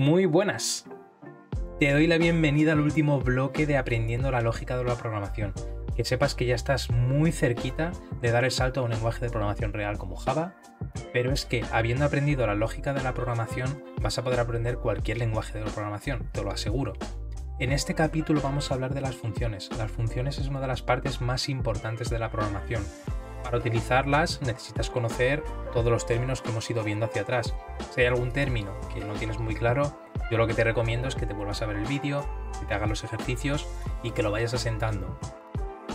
Muy buenas. Te doy la bienvenida al último bloque de Aprendiendo la lógica de la programación. Que sepas que ya estás muy cerquita de dar el salto a un lenguaje de programación real como Java, pero es que habiendo aprendido la lógica de la programación vas a poder aprender cualquier lenguaje de programación, te lo aseguro. En este capítulo vamos a hablar de las funciones. Las funciones es una de las partes más importantes de la programación para utilizarlas necesitas conocer todos los términos que hemos ido viendo hacia atrás. Si hay algún término que no tienes muy claro, yo lo que te recomiendo es que te vuelvas a ver el vídeo, que te hagas los ejercicios y que lo vayas asentando.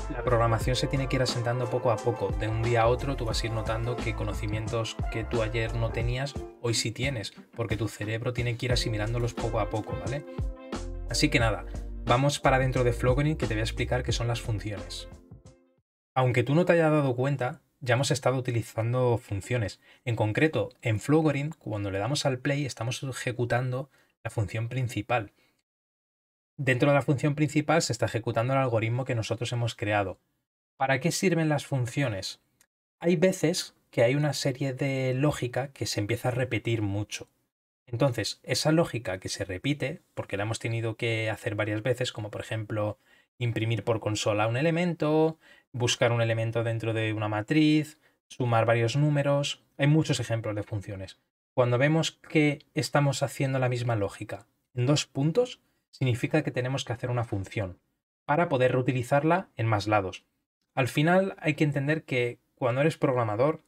La programación se tiene que ir asentando poco a poco. De un día a otro tú vas a ir notando que conocimientos que tú ayer no tenías, hoy sí tienes, porque tu cerebro tiene que ir asimilándolos poco a poco, ¿vale? Así que nada, vamos para dentro de Flogony que te voy a explicar qué son las funciones. Aunque tú no te hayas dado cuenta, ya hemos estado utilizando funciones. En concreto, en Flowgorin, cuando le damos al play, estamos ejecutando la función principal. Dentro de la función principal se está ejecutando el algoritmo que nosotros hemos creado. ¿Para qué sirven las funciones? Hay veces que hay una serie de lógica que se empieza a repetir mucho. Entonces, esa lógica que se repite, porque la hemos tenido que hacer varias veces, como por ejemplo imprimir por consola un elemento, buscar un elemento dentro de una matriz, sumar varios números. Hay muchos ejemplos de funciones. Cuando vemos que estamos haciendo la misma lógica en dos puntos, significa que tenemos que hacer una función para poder reutilizarla en más lados. Al final hay que entender que cuando eres programador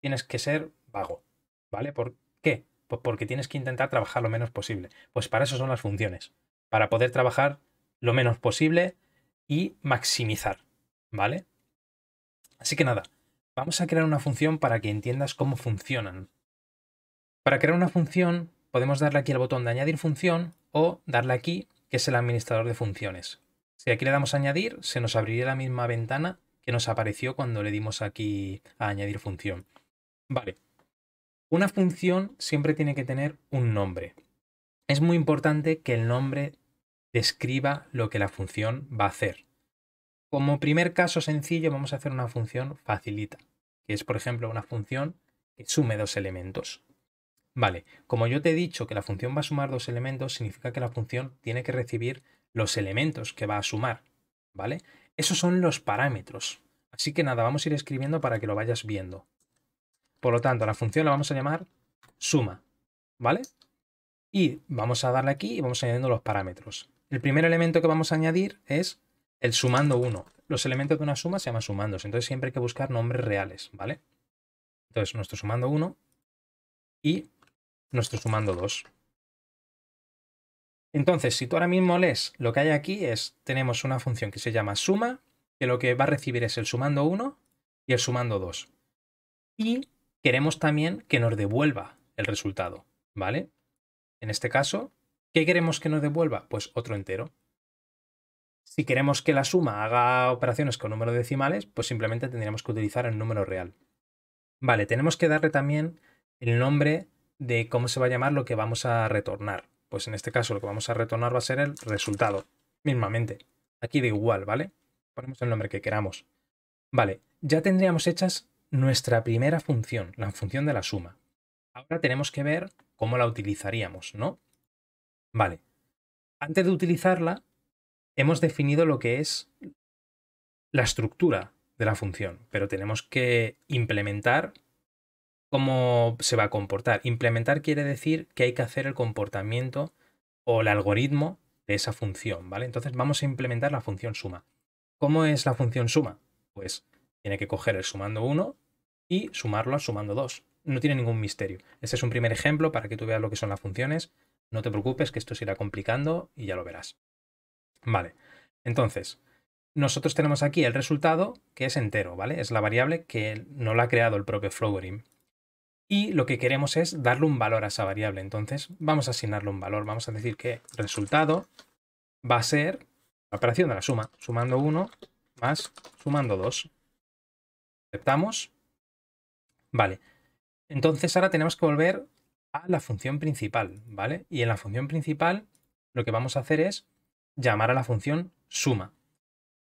tienes que ser vago, ¿vale? ¿Por qué? Pues porque tienes que intentar trabajar lo menos posible. Pues para eso son las funciones, para poder trabajar lo menos posible y maximizar, ¿vale? Así que nada, vamos a crear una función para que entiendas cómo funcionan. Para crear una función podemos darle aquí al botón de añadir función o darle aquí, que es el administrador de funciones. Si aquí le damos añadir, se nos abriría la misma ventana que nos apareció cuando le dimos aquí a añadir función. Vale. Una función siempre tiene que tener un nombre. Es muy importante que el nombre describa lo que la función va a hacer. Como primer caso sencillo vamos a hacer una función facilita, que es por ejemplo una función que sume dos elementos. Vale, como yo te he dicho que la función va a sumar dos elementos, significa que la función tiene que recibir los elementos que va a sumar, ¿vale? Esos son los parámetros. Así que nada, vamos a ir escribiendo para que lo vayas viendo. Por lo tanto, la función la vamos a llamar suma, ¿vale? Y vamos a darle aquí y vamos añadiendo los parámetros. El primer elemento que vamos a añadir es el sumando 1. Los elementos de una suma se llaman sumandos, entonces siempre hay que buscar nombres reales, ¿vale? Entonces, nuestro sumando 1 y nuestro sumando 2. Entonces, si tú ahora mismo lees, lo que hay aquí es, tenemos una función que se llama suma, que lo que va a recibir es el sumando 1 y el sumando 2. Y queremos también que nos devuelva el resultado, ¿vale? En este caso, ¿Qué queremos que nos devuelva? Pues otro entero. Si queremos que la suma haga operaciones con números decimales, pues simplemente tendríamos que utilizar el número real. Vale, tenemos que darle también el nombre de cómo se va a llamar lo que vamos a retornar. Pues en este caso lo que vamos a retornar va a ser el resultado, mismamente. Aquí de igual, ¿vale? Ponemos el nombre que queramos. Vale, ya tendríamos hechas nuestra primera función, la función de la suma. Ahora tenemos que ver cómo la utilizaríamos, ¿no? Vale. Antes de utilizarla, hemos definido lo que es la estructura de la función, pero tenemos que implementar cómo se va a comportar. Implementar quiere decir que hay que hacer el comportamiento o el algoritmo de esa función, ¿vale? Entonces vamos a implementar la función suma. ¿Cómo es la función suma? Pues tiene que coger el sumando 1 y sumarlo al sumando 2. No tiene ningún misterio. Este es un primer ejemplo para que tú veas lo que son las funciones no te preocupes que esto se irá complicando y ya lo verás. Vale, entonces, nosotros tenemos aquí el resultado que es entero, ¿vale? Es la variable que no la ha creado el propio Flowering. Y lo que queremos es darle un valor a esa variable. Entonces, vamos a asignarle un valor. Vamos a decir que resultado va a ser la operación de la suma, sumando 1 más sumando 2. Aceptamos. Vale. Entonces ahora tenemos que volver a la función principal, ¿vale? Y en la función principal lo que vamos a hacer es llamar a la función suma.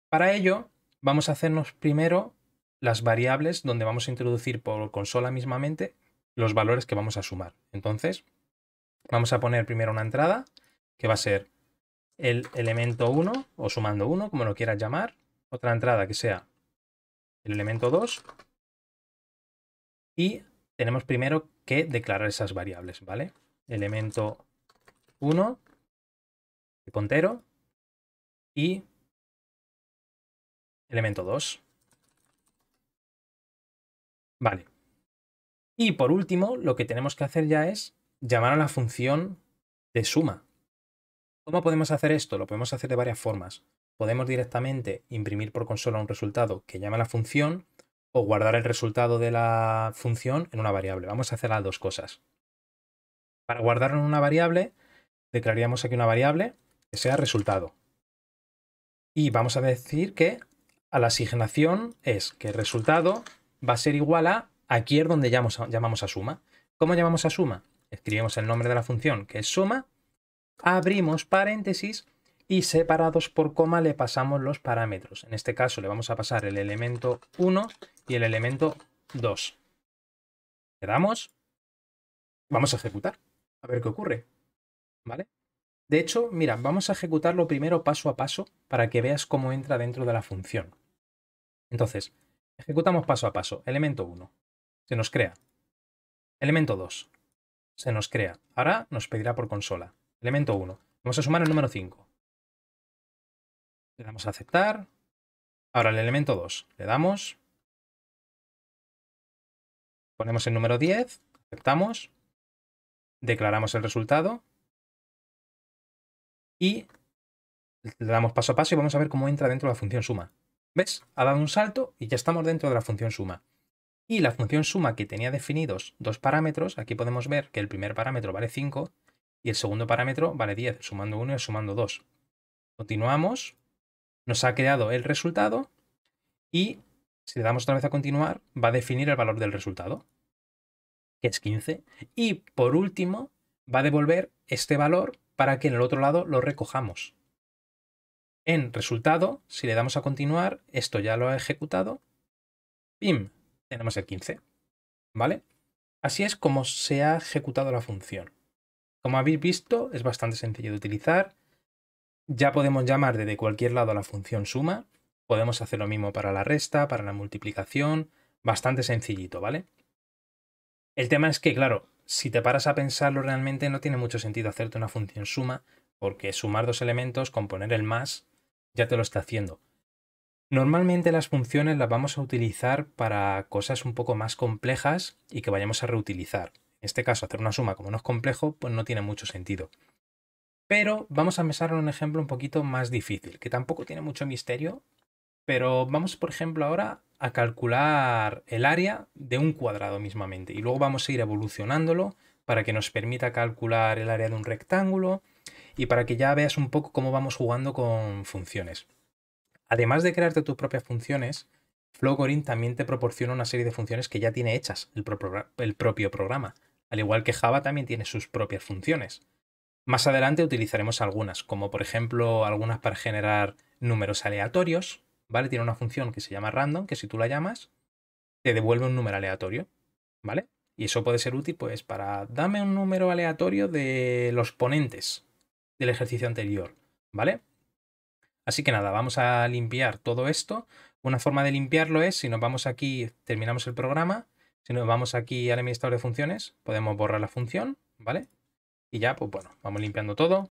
Para ello vamos a hacernos primero las variables donde vamos a introducir por consola mismamente los valores que vamos a sumar. Entonces, vamos a poner primero una entrada que va a ser el elemento 1 o sumando 1, como lo quieras llamar. Otra entrada que sea el elemento 2 y tenemos primero que declarar esas variables, ¿vale? Elemento 1, el puntero, y elemento 2. Vale. Y por último, lo que tenemos que hacer ya es llamar a la función de suma. ¿Cómo podemos hacer esto? Lo podemos hacer de varias formas. Podemos directamente imprimir por consola un resultado que llama a la función o guardar el resultado de la función en una variable. Vamos a hacer las dos cosas. Para guardarlo en una variable, declararíamos aquí una variable que sea resultado. Y vamos a decir que a la asignación es que resultado va a ser igual a aquí es donde llamamos llamamos a suma. ¿Cómo llamamos a suma? Escribimos el nombre de la función, que es suma, abrimos paréntesis y separados por coma le pasamos los parámetros. En este caso le vamos a pasar el elemento 1 y el elemento 2. Le damos. Vamos a ejecutar. A ver qué ocurre. ¿Vale? De hecho, mira, vamos a ejecutarlo primero paso a paso para que veas cómo entra dentro de la función. Entonces, ejecutamos paso a paso. Elemento 1. Se nos crea. Elemento 2. Se nos crea. Ahora nos pedirá por consola. Elemento 1. Vamos a sumar el número 5. Le damos a aceptar. Ahora el elemento 2. Le damos. Ponemos el número 10. Aceptamos. Declaramos el resultado. Y le damos paso a paso y vamos a ver cómo entra dentro la función suma. ¿Ves? Ha dado un salto y ya estamos dentro de la función suma. Y la función suma que tenía definidos dos parámetros, aquí podemos ver que el primer parámetro vale 5 y el segundo parámetro vale 10, sumando 1 y sumando 2. Continuamos nos ha creado el resultado y si le damos otra vez a continuar, va a definir el valor del resultado, que es 15. Y por último, va a devolver este valor para que en el otro lado lo recojamos. En resultado, si le damos a continuar, esto ya lo ha ejecutado. ¡Pim! Tenemos el 15. ¿Vale? Así es como se ha ejecutado la función. Como habéis visto, es bastante sencillo de utilizar ya podemos llamar desde cualquier lado a la función suma. Podemos hacer lo mismo para la resta, para la multiplicación. Bastante sencillito, ¿vale? El tema es que, claro, si te paras a pensarlo realmente no tiene mucho sentido hacerte una función suma, porque sumar dos elementos, componer el más, ya te lo está haciendo. Normalmente las funciones las vamos a utilizar para cosas un poco más complejas y que vayamos a reutilizar. En este caso, hacer una suma como no es complejo, pues no tiene mucho sentido. Pero vamos a empezar en un ejemplo un poquito más difícil, que tampoco tiene mucho misterio, pero vamos, por ejemplo, ahora a calcular el área de un cuadrado mismamente y luego vamos a ir evolucionándolo para que nos permita calcular el área de un rectángulo y para que ya veas un poco cómo vamos jugando con funciones. Además de crearte tus propias funciones, Flowcorin también te proporciona una serie de funciones que ya tiene hechas el propio programa, al igual que Java también tiene sus propias funciones. Más adelante utilizaremos algunas, como por ejemplo algunas para generar números aleatorios, ¿vale? Tiene una función que se llama random, que si tú la llamas, te devuelve un número aleatorio, ¿vale? Y eso puede ser útil, pues, para dame un número aleatorio de los ponentes del ejercicio anterior, ¿vale? Así que nada, vamos a limpiar todo esto. Una forma de limpiarlo es, si nos vamos aquí, terminamos el programa, si nos vamos aquí al administrador de funciones, podemos borrar la función, ¿vale? Y ya, pues bueno, vamos limpiando todo.